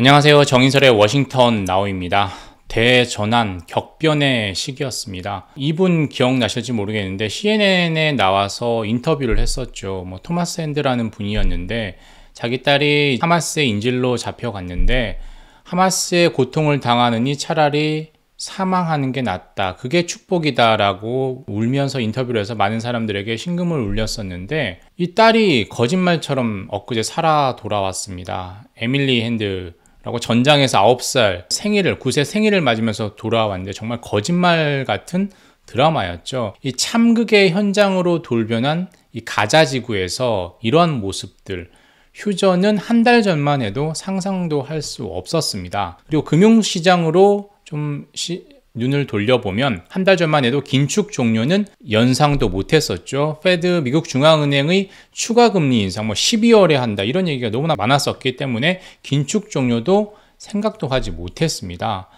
안녕하세요. 정인설의 워싱턴 나우입니다. 대전환 격변의 시기였습니다. 이분 기억나실지 모르겠는데 CNN에 나와서 인터뷰를 했었죠. 뭐 토마스 핸드라는 분이었는데 자기 딸이 하마스의 인질로 잡혀갔는데 하마스의 고통을 당하느니 차라리 사망하는 게 낫다. 그게 축복이다라고 울면서 인터뷰를 해서 많은 사람들에게 신금을 울렸었는데 이 딸이 거짓말처럼 엊그제 살아 돌아왔습니다. 에밀리 핸드 라고 전장에서 아홉 살 생일을 9세 생일을 맞으면서 돌아왔는데 정말 거짓말 같은 드라마였죠. 이 참극의 현장으로 돌변한 이 가자지구에서 이러한 모습들 휴전은 한 달 전만 해도 상상도 할 수 없었습니다. 그리고 금융시장으로 좀 시, 눈을 돌려보면 한 달 전만 해도 긴축 종료는 연상도 못했었죠. 페드 미국 중앙은행의 추가 금리 인상 뭐 12월에 한다 이런 얘기가 너무나 많았었기 때문에 긴축 종료도 생각도 하지 못했습니다.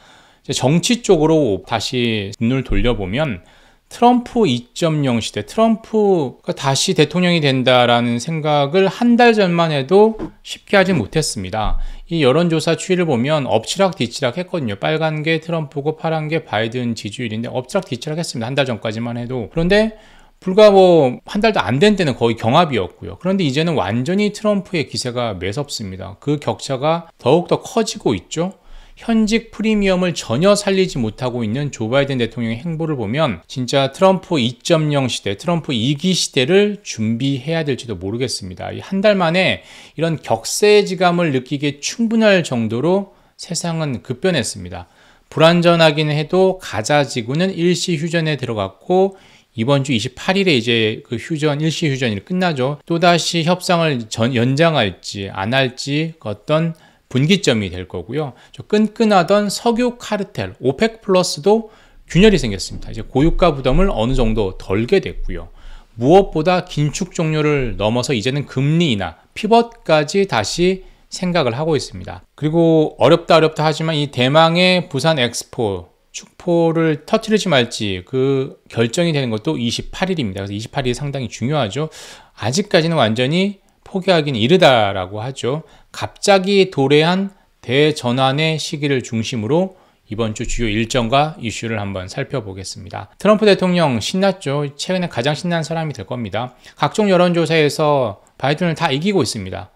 정치 쪽으로 다시 눈을 돌려보면 트럼프 2.0 시대, 트럼프가 다시 대통령이 된다라는 생각을 한 달 전만 해도 쉽게 하지 못했습니다. 이 여론조사 추이를 보면 엎치락뒤치락 했거든요. 빨간 게 트럼프고 파란 게 바이든 지지율인데 엎치락뒤치락 했습니다. 한 달 전까지만 해도. 그런데 불과 뭐 한 달도 안 된 때는 거의 경합이었고요. 그런데 이제는 완전히 트럼프의 기세가 매섭습니다. 그 격차가 더욱더 커지고 있죠. 현직 프리미엄을 전혀 살리지 못하고 있는 조 바이든 대통령의 행보를 보면 진짜 트럼프 2.0 시대, 트럼프 2기 시대를 준비해야 될지도 모르겠습니다. 한 달 만에 이런 격세지감을 느끼기에 충분할 정도로 세상은 급변했습니다. 불안전하긴 해도 가자 지구는 일시 휴전에 들어갔고 이번 주 28일에 이제 그 휴전 일시 휴전이 끝나죠. 또다시 협상을 전, 연장할지 안 할지 그 어떤 분기점이 될 거고요. 저 끈끈하던 석유 카르텔, 오펙 플러스도 균열이 생겼습니다. 이제 고유가 부담을 어느 정도 덜게 됐고요. 무엇보다 긴축 종료를 넘어서 이제는 금리 인하, 피벗까지 다시 생각을 하고 있습니다. 그리고 어렵다 어렵다 하지만 이 대망의 부산 엑스포 축포를 터트리지 말지 그 결정이 되는 것도 28일입니다. 그래서 28일이 상당히 중요하죠. 아직까지는 완전히 포기하기는 이르다라고 하죠. 갑자기 도래한 대전환의 시기를 중심으로 이번 주 주요 일정과 이슈를 한번 살펴보겠습니다. 트럼프 대통령 신났죠. 최근에 가장 신난 사람이 될 겁니다. 각종 여론조사에서 바이든을 다 이기고 있습니다.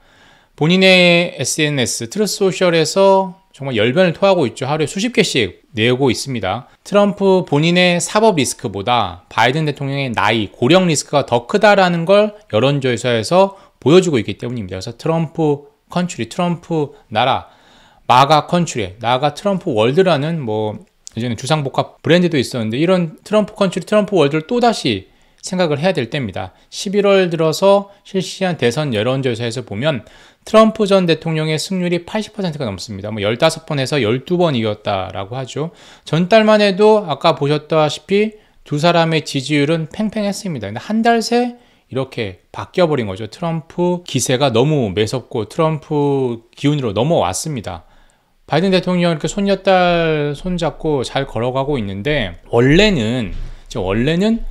본인의 SNS, 트루소셜에서 정말 열변을 토하고 있죠. 하루에 수십 개씩 내고 있습니다. 트럼프 본인의 사법 리스크보다 바이든 대통령의 나이, 고령 리스크가 더 크다라는 걸 여론조사에서 보여주고 있기 때문입니다. 그래서 트럼프 컨츄리, 트럼프 나라, 마가 컨츄리, 나가 트럼프 월드라는 뭐 예전에 주상복합 브랜드도 있었는데 이런 트럼프 컨츄리, 트럼프 월드를 또다시 생각을 해야 될 때입니다. 11월 들어서 실시한 대선 여론조사에서 보면 트럼프 전 대통령의 승률이 80%가 넘습니다. 뭐 15번에서 12번 이겼다라고 하죠. 전달만 해도 아까 보셨다시피 두 사람의 지지율은 팽팽했습니다. 근데 한달새 이렇게 바뀌어버린 거죠. 트럼프 기세가 너무 매섭고 트럼프 기운으로 넘어왔습니다. 바이든 대통령 이렇게 손녀딸 손잡고 잘 걸어가고 있는데 원래는 원래는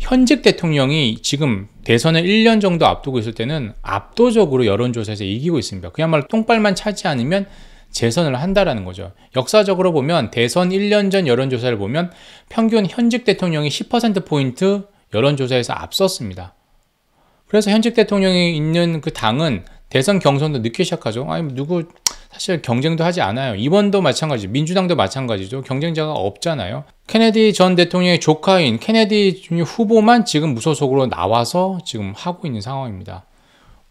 현직 대통령이 지금 대선을 1년 정도 앞두고 있을 때는 압도적으로 여론조사에서 이기고 있습니다. 그야말로 똥발만 차지 않으면 재선을 한다라는 거죠. 역사적으로 보면 대선 1년 전 여론조사를 보면 평균 현직 대통령이 10%포인트 여론조사에서 앞섰습니다. 그래서 현직 대통령이 있는 그 당은 대선 경선도 늦게 시작하죠. 아니 누구 사실 경쟁도 하지 않아요. 이번도 마찬가지, 민주당도 마찬가지죠. 경쟁자가 없잖아요. 케네디 전 대통령의 조카인 케네디 후보만 지금 무소속으로 나와서 지금 하고 있는 상황입니다.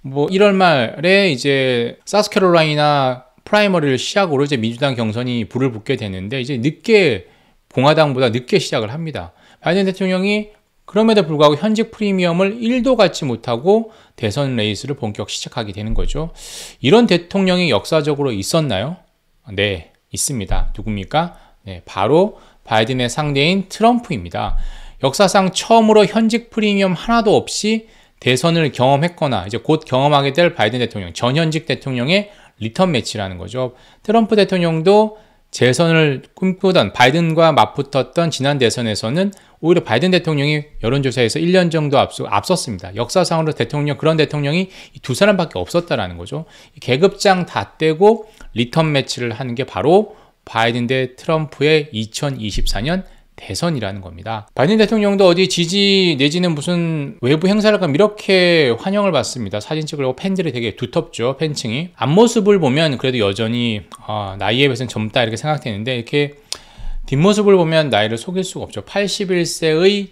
뭐 1월 말에 이제 사스캐롤라이나 프라이머리를 시작으로 이제 민주당 경선이 불을 붙게 되는데 이제 늦게 공화당보다 늦게 시작을 합니다. 바이든 대통령이 그럼에도 불구하고 현직 프리미엄을 1도 갖지 못하고 대선 레이스를 본격 시작하게 되는 거죠. 이런 대통령이 역사적으로 있었나요? 네, 있습니다. 누굽니까? 네, 바로 바이든의 상대인 트럼프입니다. 역사상 처음으로 현직 프리미엄 하나도 없이 대선을 경험했거나 이제 곧 경험하게 될 바이든 대통령, 전현직 대통령의 리턴 매치라는 거죠. 트럼프 대통령도 재선을 꿈꾸던 바이든과 맞붙었던 지난 대선에서는 오히려 바이든 대통령이 여론조사에서 1년 정도 앞서, 앞섰습니다. 역사상으로 대통령, 그런 대통령이 두 사람밖에 없었다라는 거죠. 계급장 다 떼고 리턴 매치를 하는 게 바로 바이든 대 트럼프의 2024년 대선이라는 겁니다. 바이든 대통령도 어디 지지 내지는 무슨 외부 행사를 가면 이렇게 환영을 받습니다. 사진 찍으려고 팬들이 되게 두텁죠. 팬층이. 앞모습을 보면 그래도 여전히 아, 나이에 비해서는 젊다 이렇게 생각되는데 이렇게 뒷모습을 보면 나이를 속일 수가 없죠. 81세의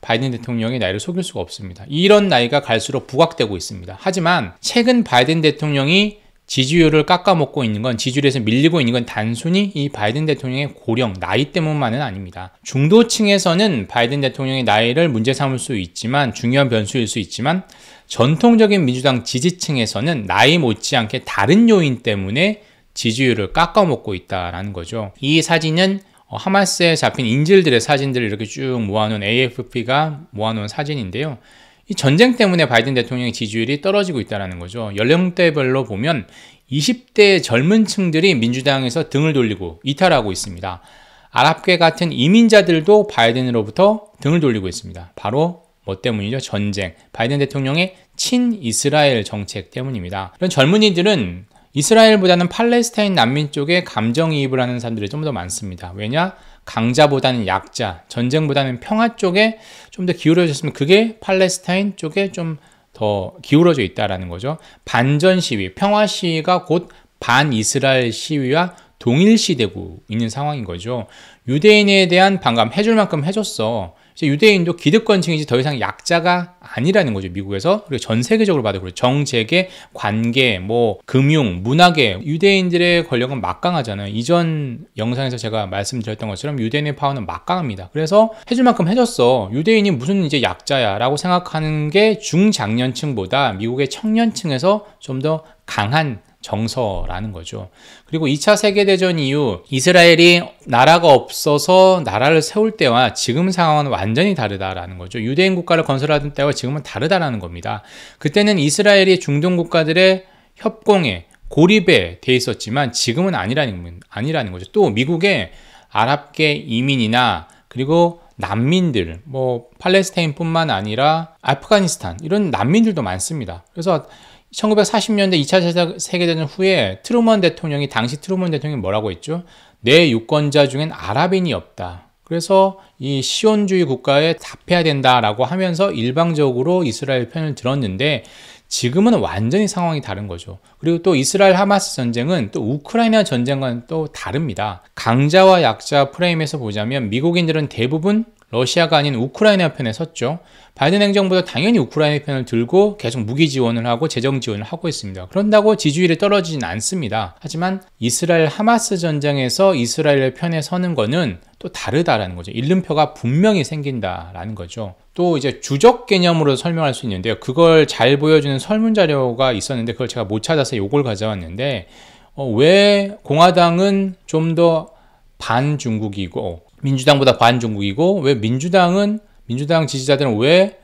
바이든 대통령의 나이를 속일 수가 없습니다. 이런 나이가 갈수록 부각되고 있습니다. 하지만 최근 바이든 대통령이 지지율을 깎아먹고 있는 건 지지율에서 밀리고 있는 건 단순히 이 바이든 대통령의 고령, 나이 때문만은 아닙니다. 중도층에서는 바이든 대통령의 나이를 문제 삼을 수 있지만 중요한 변수일 수 있지만 전통적인 민주당 지지층에서는 나이 못지않게 다른 요인 때문에 지지율을 깎아먹고 있다라는 거죠. 이 사진은 어, 하마스에 잡힌 인질들의 사진들을 이렇게 쭉 모아놓은 AFP가 모아놓은 사진인데요. 이 전쟁 때문에 바이든 대통령의 지지율이 떨어지고 있다는 거죠. 연령대별로 보면 20대 젊은 층들이 민주당에서 등을 돌리고 이탈하고 있습니다. 아랍계 같은 이민자들도 바이든으로부터 등을 돌리고 있습니다. 바로 뭐 때문이죠? 전쟁. 바이든 대통령의 친이스라엘 정책 때문입니다. 이런 젊은이들은 이스라엘보다는 팔레스타인 난민 쪽에 감정이입을 하는 사람들이 좀 더 많습니다. 왜냐? 강자보다는 약자, 전쟁보다는 평화 쪽에 좀 더 기울어졌으면 그게 팔레스타인 쪽에 좀 더 기울어져 있다라는 거죠. 반전 시위, 평화 시위가 곧 반이스라엘 시위와 동일시되고 있는 상황인 거죠. 유대인에 대한 반감 해줄 만큼 해줬어. 유대인도 기득권층이지 더 이상 약자가 아니라는 거죠 미국에서 그리고 전 세계적으로 봐도 그렇죠 정책의 관계 뭐 금융 문화계 유대인들의 권력은 막강하잖아요 이전 영상에서 제가 말씀드렸던 것처럼 유대인의 파워는 막강합니다 그래서 해줄 만큼 해줬어 유대인이 무슨 이제 약자야 라고 생각하는 게 중장년층보다 미국의 청년층에서 좀 더 강한 정서라는 거죠. 그리고 2차 세계대전 이후 이스라엘이 나라가 없어서 나라를 세울 때와 지금 상황은 완전히 다르다라는 거죠. 유대인 국가를 건설하던 때와 지금은 다르다라는 겁니다. 그때는 이스라엘이 중동 국가들의 협공에 고립에 돼 있었지만 지금은 아니라는, 아니라는 거죠. 또 미국의 아랍계 이민이나 그리고 난민들, 뭐 팔레스타인뿐만 아니라 아프가니스탄 이런 난민들도 많습니다. 그래서 1940년대 2차 세계대전 후에 트루먼 대통령이 당시 트루먼 대통령이 뭐라고 했죠? 내 유권자 중엔 아랍인이 없다. 그래서 이 시온주의 국가에 답해야 된다라고 하면서 일방적으로 이스라엘 편을 들었는데 지금은 완전히 상황이 다른 거죠. 그리고 또 이스라엘 하마스 전쟁은 또 우크라이나 전쟁과는 또 다릅니다. 강자와 약자 프레임에서 보자면 미국인들은 대부분 러시아가 아닌 우크라이나 편에 섰죠. 바이든 행정부도 당연히 우크라이나 편을 들고 계속 무기 지원을 하고 재정 지원을 하고 있습니다. 그런다고 지지율이 떨어지진 않습니다. 하지만 이스라엘 하마스 전쟁에서 이스라엘 편에 서는 거는 또 다르다라는 거죠. 일름표가 분명히 생긴다라는 거죠. 또 이제 주적 개념으로 설명할 수 있는데요. 그걸 잘 보여주는 설문자료가 있었는데 그걸 제가 못 찾아서 이걸 가져왔는데 어, 왜 공화당은 좀 더 반중국이고 민주당보다 반중국이고 왜 민주당은 민주당 지지자들은 왜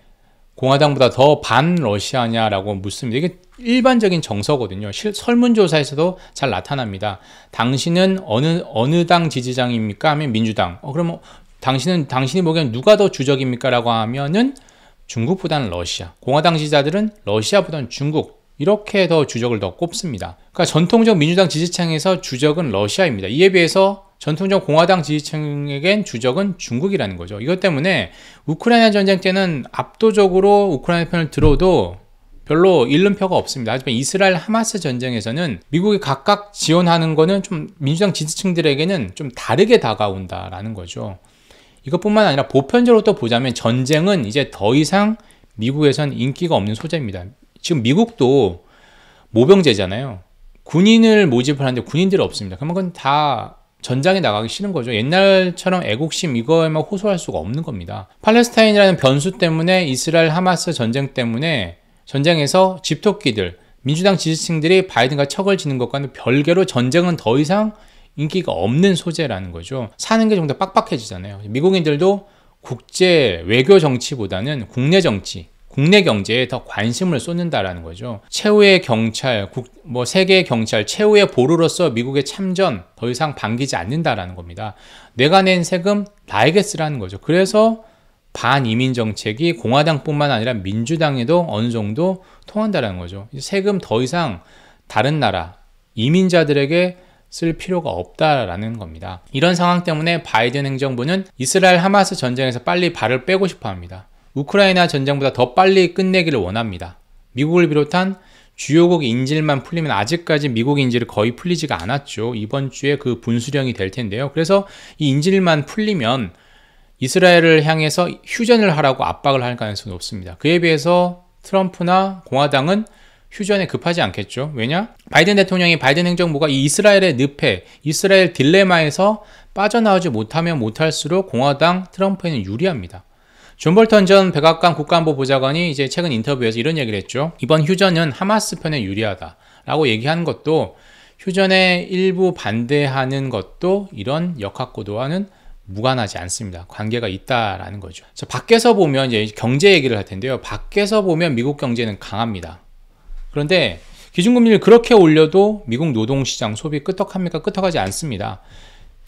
공화당보다 더 반러시아냐라고 묻습니다. 이게 일반적인 정서거든요. 실, 설문조사에서도 잘 나타납니다. 당신은 어느 어느 당 지지장입니까? 하면 민주당. 어, 그러면 뭐 당신은 당신이 보기엔 누가 더 주적입니까?라고 하면은 중국보다는 러시아. 공화당 지지자들은 러시아보다는 중국. 이렇게 더 주적을 더 꼽습니다. 그러니까 전통적 민주당 지지층에서 주적은 러시아입니다. 이에 비해서 전통적 공화당 지지층에겐 주적은 중국이라는 거죠. 이것 때문에 우크라이나 전쟁 때는 압도적으로 우크라이나 편을 들어도 별로 잃는 표가 없습니다. 하지만 이스라엘 하마스 전쟁에서는 미국이 각각 지원하는 거는 좀 민주당 지지층들에게는 좀 다르게 다가온다라는 거죠. 이것뿐만 아니라 보편적으로 또 보자면 전쟁은 이제 더 이상 미국에선 인기가 없는 소재입니다. 지금 미국도 모병제잖아요. 군인을 모집을 하는데 군인들이 없습니다. 그러면 그건 다 전장에 나가기 싫은 거죠. 옛날처럼 애국심 이거에만 호소할 수가 없는 겁니다. 팔레스타인이라는 변수 때문에 이스라엘 하마스 전쟁 때문에 전쟁에서 집토끼들, 민주당 지지층들이 바이든과 척을 지는 것과는 별개로 전쟁은 더 이상 인기가 없는 소재라는 거죠. 사는 게 좀 더 빡빡해지잖아요. 미국인들도 국제 외교 정치보다는 국내 정치, 국내 경제에 더 관심을 쏟는다라는 거죠. 최후의 경찰, 국, 뭐 세계 경찰, 최후의 보루로서 미국의 참전 더 이상 반기지 않는다라는 겁니다. 내가 낸 세금 나에게 쓰라는 거죠. 그래서 반이민 정책이 공화당뿐만 아니라 민주당에도 어느 정도 통한다라는 거죠. 세금 더 이상 다른 나라 이민자들에게 쓸 필요가 없다라는 겁니다. 이런 상황 때문에 바이든 행정부는 이스라엘 하마스 전쟁에서 빨리 발을 빼고 싶어 합니다. 우크라이나 전쟁보다 더 빨리 끝내기를 원합니다. 미국을 비롯한 주요국 인질만 풀리면 아직까지 미국 인질이 거의 풀리지가 않았죠. 이번 주에 그 분수령이 될 텐데요. 그래서 이 인질만 풀리면 이스라엘을 향해서 휴전을 하라고 압박을 할 가능성이 높습니다. 그에 비해서 트럼프나 공화당은 휴전에 급하지 않겠죠. 왜냐? 바이든 대통령이 바이든 행정부가 이 이스라엘의 늪에 이스라엘 딜레마에서 빠져나오지 못하면 못할수록 공화당 트럼프에는 유리합니다. 존 볼턴 전 백악관 국가안보 보좌관이 이제 최근 인터뷰에서 이런 얘기를 했죠. 이번 휴전은 하마스 편에 유리하다. 라고 얘기하는 것도 휴전에 일부 반대하는 것도 이런 역학고도와는 무관하지 않습니다. 관계가 있다라는 거죠. 자, 밖에서 보면 이제 경제 얘기를 할 텐데요. 밖에서 보면 미국 경제는 강합니다. 그런데 기준금리를 그렇게 올려도 미국 노동시장 소비 끄떡합니까? 끄떡하지 않습니다.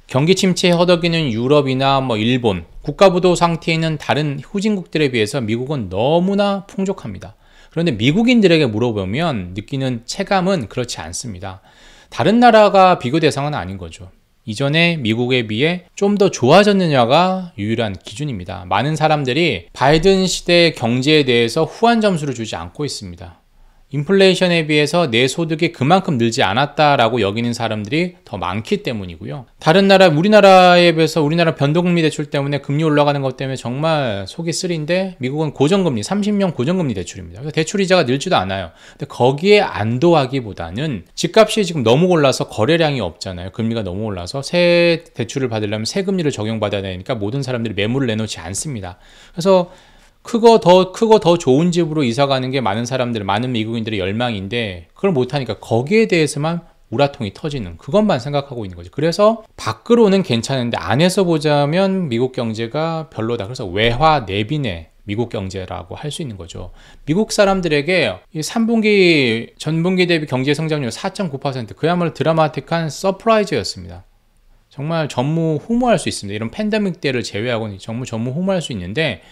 경기 침체에 허덕이는 유럽이나 뭐 일본, 국가부도 상태에 있는 다른 후진국들에 비해서 미국은 너무나 풍족합니다. 그런데 미국인들에게 물어보면 느끼는 체감은 그렇지 않습니다. 다른 나라가 비교 대상은 아닌 거죠. 이전에 미국에 비해 좀 더 좋아졌느냐가 유일한 기준입니다. 많은 사람들이 바이든 시대의 경제에 대해서 후한 점수를 주지 않고 있습니다. 인플레이션에 비해서 내 소득이 그만큼 늘지 않았다라고 여기는 사람들이 더 많기 때문이고요. 다른 나라, 우리나라에 비해서 우리나라 변동금리 대출 때문에 금리 올라가는 것 때문에 정말 속이 쓰린데 미국은 고정금리, 30년 고정금리 대출입니다. 대출 이자가 늘지도 않아요. 근데 거기에 안도하기보다는 집값이 지금 너무 올라서 거래량이 없잖아요. 금리가 너무 올라서 새 대출을 받으려면 새 금리를 적용받아야 되니까 모든 사람들이 매물을 내놓지 않습니다. 그래서 크고 더 크고 더 좋은 집으로 이사 가는 게 많은 사람들, 많은 미국인들의 열망인데 그걸 못 하니까 거기에 대해서만 우라통이 터지는 그것만 생각하고 있는 거죠. 그래서 밖으로는 괜찮은데 안에서 보자면 미국 경제가 별로다. 그래서 외화 내빈의 미국 경제라고 할 수 있는 거죠. 미국 사람들에게 이 3분기 전분기 대비 경제 성장률 4.9% 그야말로 드라마틱한 서프라이즈였습니다. 정말 전무 후무할수 있습니다. 이런 팬데믹 때를 제외하고는 전무 전무 후무할수 있는데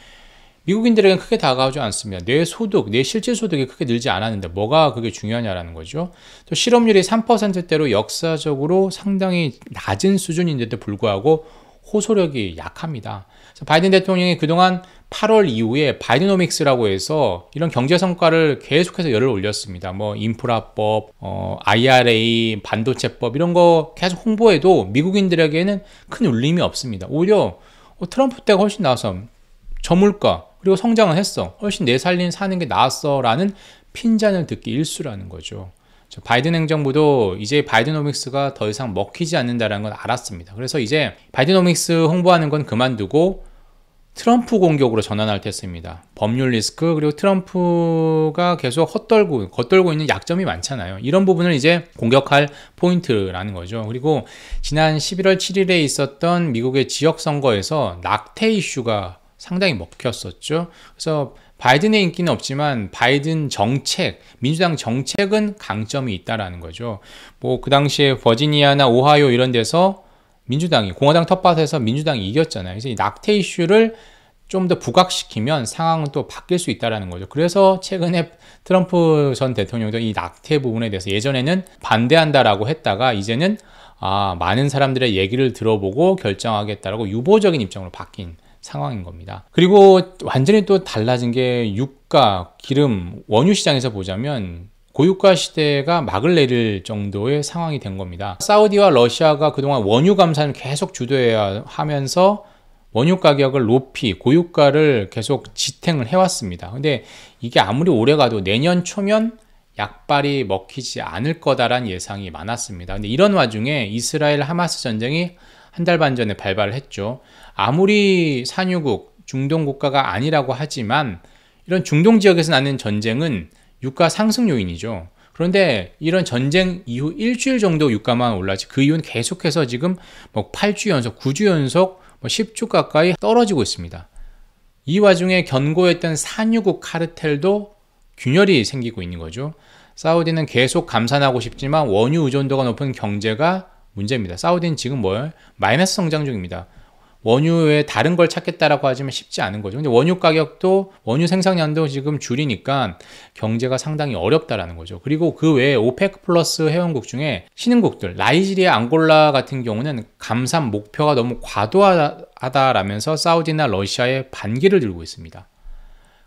미국인들에게는 크게 다가오지 않습니다. 내 소득, 내 실질 소득이 크게 늘지 않았는데 뭐가 그게 중요하냐라는 거죠. 또 실업률이 3%대로 역사적으로 상당히 낮은 수준인데도 불구하고 호소력이 약합니다. 바이든 대통령이 그동안 8월 이후에 바이든오믹스라고 해서 이런 경제 성과를 계속해서 열을 올렸습니다. 뭐 인프라법, 어, IRA, 반도체법 이런 거 계속 홍보해도 미국인들에게는 큰 울림이 없습니다. 오히려 어, 트럼프 때가 훨씬 나서 저물가, 그리고 성장은 했어. 훨씬 내 살림 사는 게 나았어. 라는 핀잔을 듣기 일수라는 거죠. 바이든 행정부도 이제 바이든오믹스가 더 이상 먹히지 않는다는 걸 알았습니다. 그래서 이제 바이든오믹스 홍보하는 건 그만두고 트럼프 공격으로 전환할 때습니다 법률 리스크 그리고 트럼프가 계속 헛돌고 겉돌고 있는 약점이 많잖아요. 이런 부분을 이제 공격할 포인트라는 거죠. 그리고 지난 11월 7일에 있었던 미국의 지역 선거에서 낙태 이슈가 상당히 먹혔었죠. 그래서 바이든의 인기는 없지만 바이든 정책, 민주당 정책은 강점이 있다라는 거죠. 뭐 그 당시에 버지니아나 오하이오 이런 데서 민주당이 공화당 텃밭에서 민주당이 이겼잖아요. 그래서 이 낙태 이슈를 좀 더 부각시키면 상황은 또 바뀔 수 있다라는 거죠. 그래서 최근에 트럼프 전 대통령도 이 낙태 부분에 대해서 예전에는 반대한다라고 했다가 이제는 아, 많은 사람들의 얘기를 들어보고 결정하겠다라고 유보적인 입장으로 바뀐 상황인 겁니다. 그리고 완전히 또 달라진 게 유가, 기름, 원유 시장에서 보자면 고유가 시대가 막을 내릴 정도의 상황이 된 겁니다. 사우디와 러시아가 그동안 원유 감산을 계속 주도해야 하면서 원유 가격을 높이 고유가를 계속 지탱을 해왔습니다. 근데 이게 아무리 오래 가도 내년 초면 약발이 먹히지 않을 거다란 예상이 많았습니다. 근데 이런 와중에 이스라엘 하마스 전쟁이 한달반 전에 발발을 했죠. 아무리 산유국, 중동 국가가 아니라고 하지만 이런 중동 지역에서 나는 전쟁은 유가 상승 요인이죠. 그런데 이런 전쟁 이후 일주일 정도 유가만 올라지 그 이후는 계속해서 지금 뭐 8주 연속, 9주 연속, 뭐 10주 가까이 떨어지고 있습니다. 이 와중에 견고했던 산유국 카르텔도 균열이 생기고 있는 거죠. 사우디는 계속 감산하고 싶지만 원유 의존도가 높은 경제가 문제입니다. 사우디는 지금 뭘 마이너스 성장 중입니다. 원유에 다른 걸 찾겠다라고 하지만 쉽지 않은 거죠. 근데 원유 가격도 원유 생산량도 지금 줄이니까 경제가 상당히 어렵다라는 거죠. 그리고 그 외에 오페크 플러스 회원국 중에 신흥국들 라이지리아 앙골라 같은 경우는 감산 목표가 너무 과도하다라면서 사우디나 러시아에 반기를 들고 있습니다.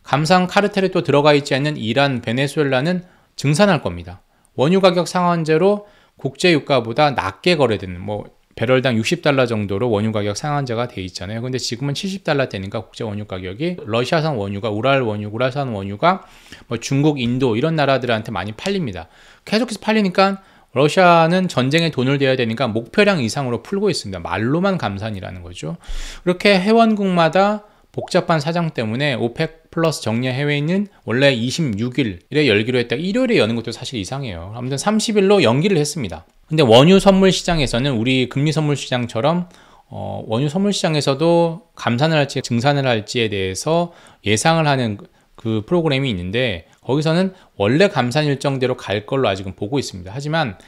감산 카르텔에 또 들어가 있지 않는 이란, 베네수엘라는 증산할 겁니다. 원유 가격 상한제로 국제 유가보다 낮게 거래되는 뭐 배럴당 60달러 정도로 원유 가격 상한제가 돼 있잖아요. 근데 지금은 70달러 되니까 국제 원유 가격이 러시아산 원유가 우랄 원유, 우랄산 원유가 뭐 중국, 인도 이런 나라들한테 많이 팔립니다. 계속해서 팔리니까 러시아는 전쟁에 돈을 대야 되니까 목표량 이상으로 풀고 있습니다. 말로만 감산이라는 거죠. 그렇게 회원국마다 복잡한 사정 때문에 오펙 플러스 정례 해외는 원래 26일에 열기로 했다 가 일요일에 여는 것도 사실 이상해요. 아무튼 30일로 연기를 했습니다. 근데 원유 선물 시장에서는 우리 금리 선물 시장처럼 어, 원유 선물 시장에서도 감산을 할지 증산을 할지에 대해서 예상을 하는 그 프로그램이 있는데 거기서는 원래 감산 일정대로 갈 걸로 아직은 보고 있습니다. 하지만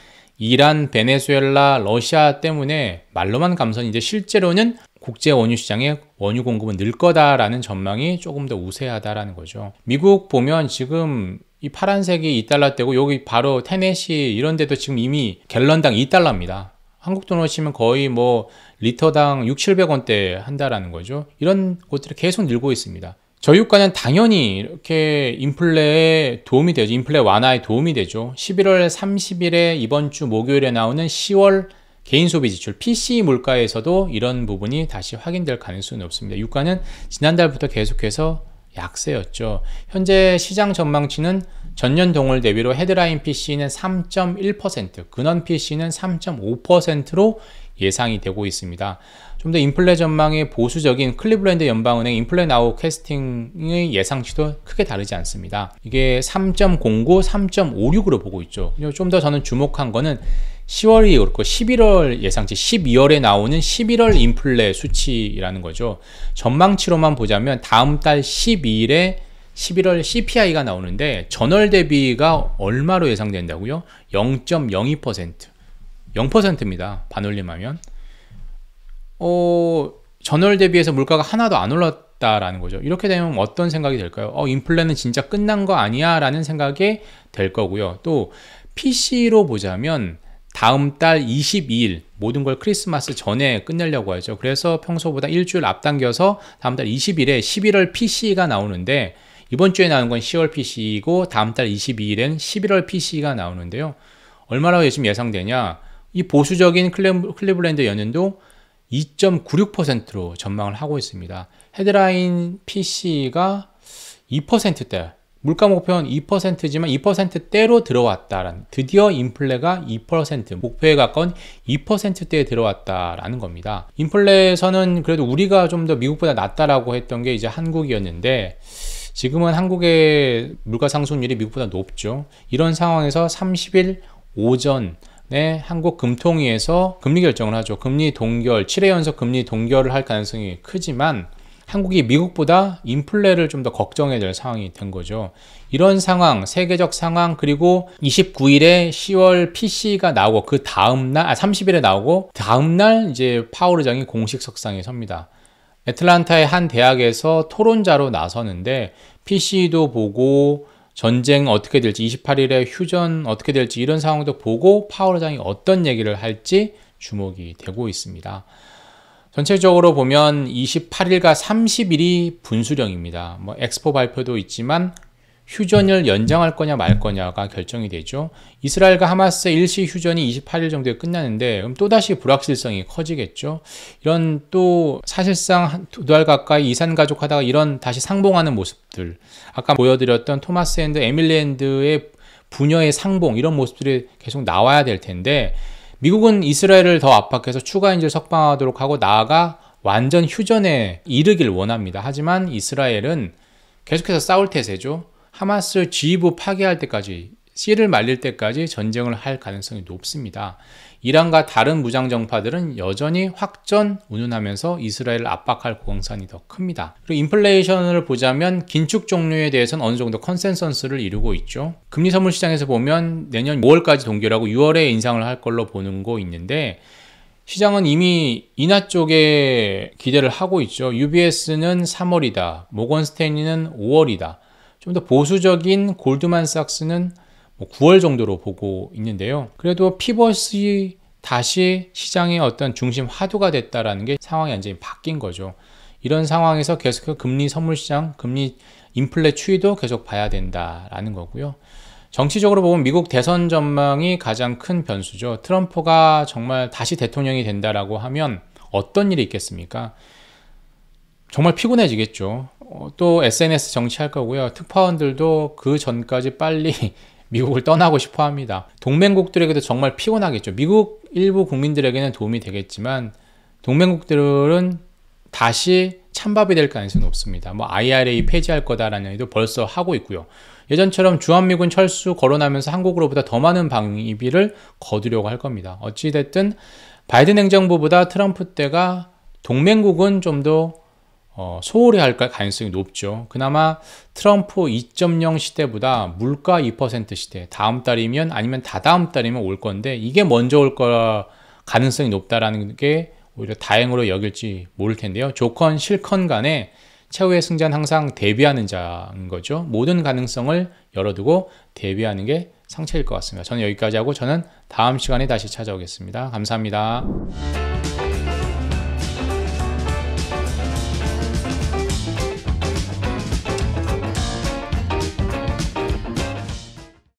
이란, 베네수엘라, 러시아 때문에 말로만 감산인데 실제로는 국제 원유 시장의 원유 공급은 늘 거다라는 전망이 조금 더 우세하다라는 거죠. 미국 보면 지금 이 파란색이 2달러대고 여기 바로 테네시 이런 데도 지금 이미 갤런당 2달러입니다. 한국 돈으로 치면 거의 뭐 리터당 6, 700원대 한다라는 거죠. 이런 것들이 계속 늘고 있습니다. 저유가는 당연히 이렇게 인플레에 도움이 되죠. 인플레 완화에 도움이 되죠. 11월 30일에 이번 주 목요일에 나오는 10월 개인 소비 지출 PC 물가에서도 이런 부분이 다시 확인될 가능성이 높습니다. 유가는 지난달부터 계속해서 약세였죠. 현재 시장 전망치는 전년 동월 대비로 헤드라인 PC는 3.1%, 근원 PC는 3.5%로 예상이 되고 있습니다. 좀 더 인플레 전망의 보수적인 클리블랜드 연방은행 인플레 나우 캐스팅의 예상치도 크게 다르지 않습니다. 이게 3.09, 3.56으로 보고 있죠. 좀 더 저는 주목한 거는 10월이 그렇고 11월 예상치 12월에 나오는 11월 인플레 수치라는 거죠. 전망치로만 보자면 다음 달 12일에 11월 CPI가 나오는데 전월 대비가 얼마로 예상된다고요? 0.02% 0%입니다. 반올림하면 어, 전월 대비해서 물가가 하나도 안 올랐다라는 거죠. 이렇게 되면 어떤 생각이 들까요? 어, 인플레는 진짜 끝난 거 아니야? 라는 생각이 될 거고요. 또 PC로 보자면 다음 달 22일 모든 걸 크리스마스 전에 끝내려고 하죠. 그래서 평소보다 일주일 앞당겨서 다음 달 20일에 11월 PC가 나오는데 이번 주에 나온 건 10월 PC이고 다음 달 22일엔 11월 PC가 나오는데요. 얼마나 요즘 예상되냐? 이 보수적인 클리블랜드 연연도 2.96%로 전망을 하고 있습니다. 헤드라인 PC가 2%대 물가 목표는 2%지만 2%대로 들어왔다라는 드디어 인플레가 2% 목표에 가까운 2%대에 들어왔다라는 겁니다. 인플레에서는 그래도 우리가 좀 더 미국보다 낫다라고 했던 게 이제 한국이었는데 지금은 한국의 물가 상승률이 미국보다 높죠. 이런 상황에서 30일 오전 네, 한국 금통위에서 금리 결정을 하죠. 금리 동결, 7회 연속 금리 동결을 할 가능성이 크지만 한국이 미국보다 인플레를 좀 더 걱정해야 될 상황이 된 거죠. 이런 상황, 세계적 상황, 그리고 29일에 10월 PC가 나오고 그 다음날, 아, 30일에 나오고 다음날 이제 파월 의장이 공식 석상에 섭니다. 애틀란타의 한 대학에서 토론자로 나서는데 PC도 보고 전쟁 어떻게 될지, 28일에 휴전 어떻게 될지 이런 상황도 보고 파월 의장이 어떤 얘기를 할지 주목이 되고 있습니다. 전체적으로 보면 28일과 30일이 분수령입니다. 뭐 엑스포 발표도 있지만 휴전을 연장할 거냐 말 거냐가 결정이 되죠. 이스라엘과 하마스의 일시 휴전이 28일 정도에 끝나는데 그럼 또다시 불확실성이 커지겠죠. 이런 또 사실상 두 달 가까이 이산가족 하다가 이런 다시 상봉하는 모습들 아까 보여드렸던 토마스 앤드 에밀리 앤드의 부녀의 상봉 이런 모습들이 계속 나와야 될 텐데 미국은 이스라엘을 더 압박해서 추가 인질 석방하도록 하고 나아가 완전 휴전에 이르길 원합니다. 하지만 이스라엘은 계속해서 싸울 태세죠. 하마스 지휘부 파괴할 때까지 씨를 말릴 때까지 전쟁을 할 가능성이 높습니다. 이란과 다른 무장정파들은 여전히 확전 운운하면서 이스라엘을 압박할 공산이 더 큽니다. 그리고 인플레이션을 보자면 긴축 종류에 대해서는 어느 정도 컨센서스를 이루고 있죠. 금리 선물 시장에서 보면 내년 5월까지 동결하고 6월에 인상을 할 걸로 보는 거 있는데 시장은 이미 인하 쪽에 기대를 하고 있죠. UBS는 3월이다. 모건스테인는 5월이다. 좀 더 보수적인 골드만삭스는 9월 뭐 정도로 보고 있는데요. 그래도 피벗이 다시 시장의 어떤 중심 화두가 됐다라는 게 상황이 완전히 바뀐 거죠. 이런 상황에서 계속해서 그 금리 선물시장, 금리 인플레 추이도 계속 봐야 된다라는 거고요. 정치적으로 보면 미국 대선 전망이 가장 큰 변수죠. 트럼프가 정말 다시 대통령이 된다라고 하면 어떤 일이 있겠습니까? 정말 피곤해지겠죠. 어, 또 SNS 정치할 거고요. 특파원들도 그 전까지 빨리 미국을 떠나고 싶어 합니다. 동맹국들에게도 정말 피곤하겠죠. 미국 일부 국민들에게는 도움이 되겠지만 동맹국들은 다시 찬밥이 될 가능성이 높습니다. 뭐 IRA 폐지할 거다라는 얘기도 벌써 하고 있고요. 예전처럼 주한미군 철수 거론하면서 한국으로보다 더 많은 방위비를 거두려고 할 겁니다. 어찌됐든 바이든 행정부보다 트럼프 때가 동맹국은 좀더 어, 소홀히 할 가능성이 높죠. 그나마 트럼프 2.0 시대보다 물가 2% 시대, 다음 달이면 아니면 다다음 달이면 올 건데 이게 먼저 올 거라 가능성이 높다라는 게 오히려 다행으로 여길지 모를 텐데요. 조건 실컨 간에 최후의 승자는 항상 대비하는 자인 거죠. 모든 가능성을 열어두고 대비하는 게 상체일 것 같습니다. 저는 여기까지 하고 저는 다음 시간에 다시 찾아오겠습니다. 감사합니다.